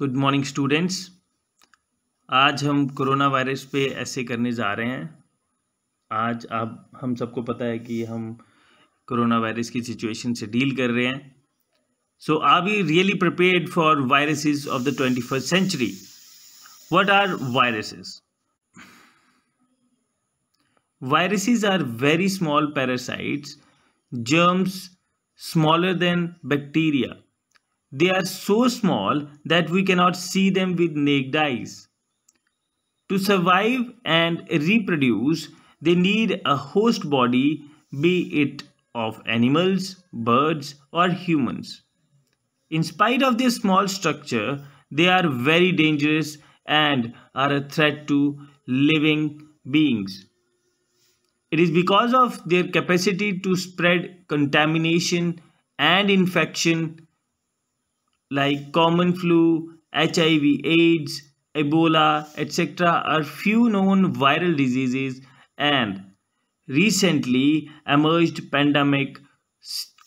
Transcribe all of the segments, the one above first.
Good morning students आज हम corona virus पे ऐसे करने जा रहे हैं आज आप हम सबको पता है कि हम कोरोना वायरस की सिचुएशन से डील कर रहे हैं so are we really prepared for viruses of the twenty first century what are viruses viruses are very small parasites germs smaller than bacteria They are so small that we cannot see them with naked eyes. To survive and reproduce, they need a host body, be it of animals, birds, or humans. In spite of their small structure, they are very dangerous and are a threat to living beings. It is because of their capacity to spread contamination and infection like common flu, HIV, AIDS, Ebola, etc. are few known viral diseases and recently emerged pandemic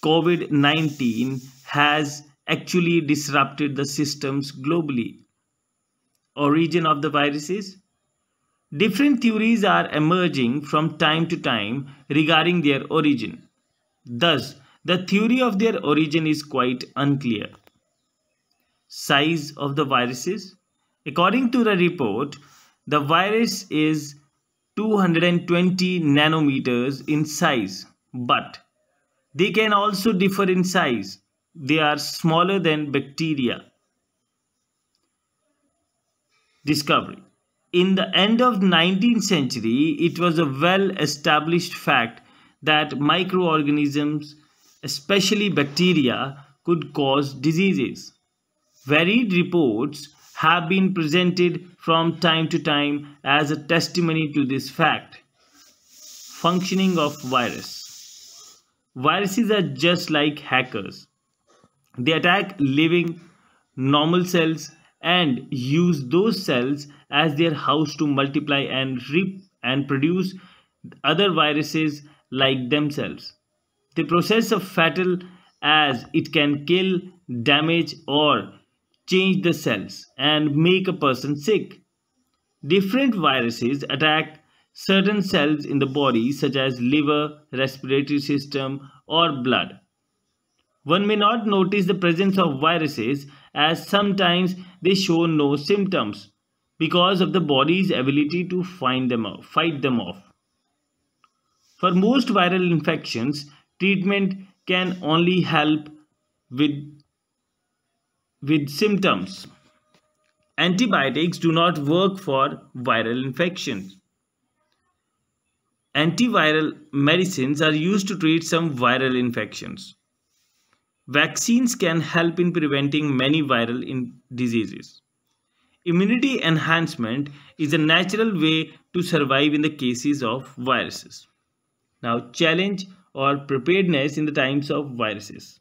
COVID-19 has actually disrupted the systems globally. Origin of the viruses Different theories are emerging from time to time regarding their origin. Thus, the theory of their origin is quite unclear size of the viruses? According to the report, the virus is 220 nanometers in size, but they can also differ in size. They are smaller than bacteria. Discovery. In the end of 19th century, it was a well-established fact that microorganisms, especially bacteria, could cause diseases. Varied reports have been presented from time to time as a testimony to this fact. Functioning of virus Viruses are just like hackers. They attack living, normal cells and use those cells as their house to multiply and reap and produce other viruses like themselves. The process of fatal as it can kill, damage or change the cells and make a person sick. Different viruses attack certain cells in the body such as liver, respiratory system or blood. One may not notice the presence of viruses as sometimes they show no symptoms because of the body's ability to find them off, fight them off. For most viral infections, treatment can only help with with symptoms. Antibiotics do not work for viral infections. Antiviral medicines are used to treat some viral infections. Vaccines can help in preventing many viral diseases. Immunity enhancement is a natural way to survive in the cases of viruses. Now, challenge or preparedness in the times of viruses.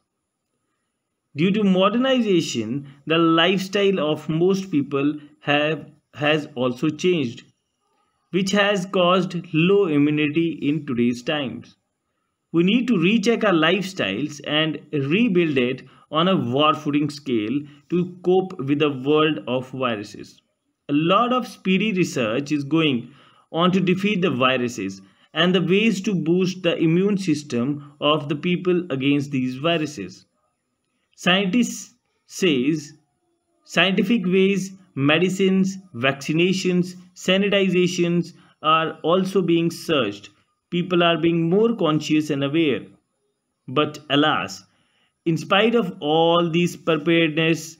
Due to modernization, the lifestyle of most people have, has also changed, which has caused low immunity in today's times. We need to recheck our lifestyles and rebuild it on a war footing scale to cope with the world of viruses. A lot of speedy research is going on to defeat the viruses and the ways to boost the immune system of the people against these viruses. Scientists says scientific ways, medicines, vaccinations, sanitizations are also being searched. People are being more conscious and aware. But alas, in spite of all these preparedness,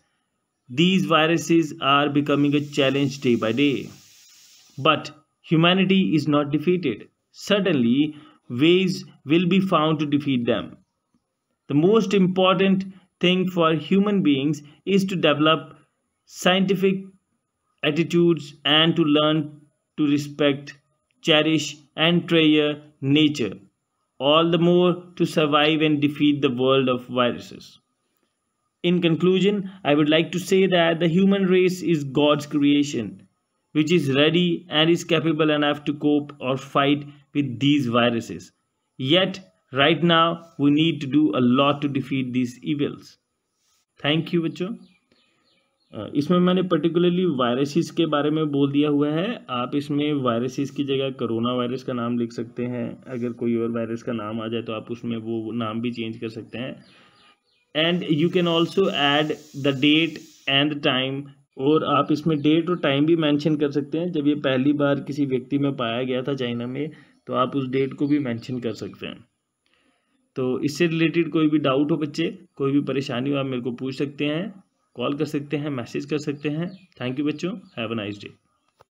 these viruses are becoming a challenge day by day. But humanity is not defeated. Certainly, ways will be found to defeat them. The most important thing for human beings is to develop scientific attitudes and to learn to respect, cherish, and treasure nature, all the more to survive and defeat the world of viruses. In conclusion, I would like to say that the human race is God's creation, which is ready and is capable enough to cope or fight with these viruses. Yet, right now we need to do a lot to defeat this evils thank you बच्चों इसमें मैंने particularly viruses के बारे में बोल दिया हुआ है आप इसमें वायरसेस की जगह कोरोना वायरस का नाम लिख सकते हैं अगर कोई और वायरस का नाम आ जाए तो आप उसमें वो नाम भी चेंज कर सकते हैं and you can also add the date and time और आप इसमें डेट और टाइम भी मैंशन कर सकते हैं जब ये पहली बार किसी व्यक्ति में पाया गया था चाइना में तो आप उस डेट को भी मैंशन कर सकते हैं तो इससे रिलेटेड कोई भी डाउट हो बच्चे कोई भी परेशानी हो आप मेरे को पूछ सकते हैं कॉल कर सकते हैं मैसेज कर सकते हैं थैंक यू बच्चों हैव अ नाइस डे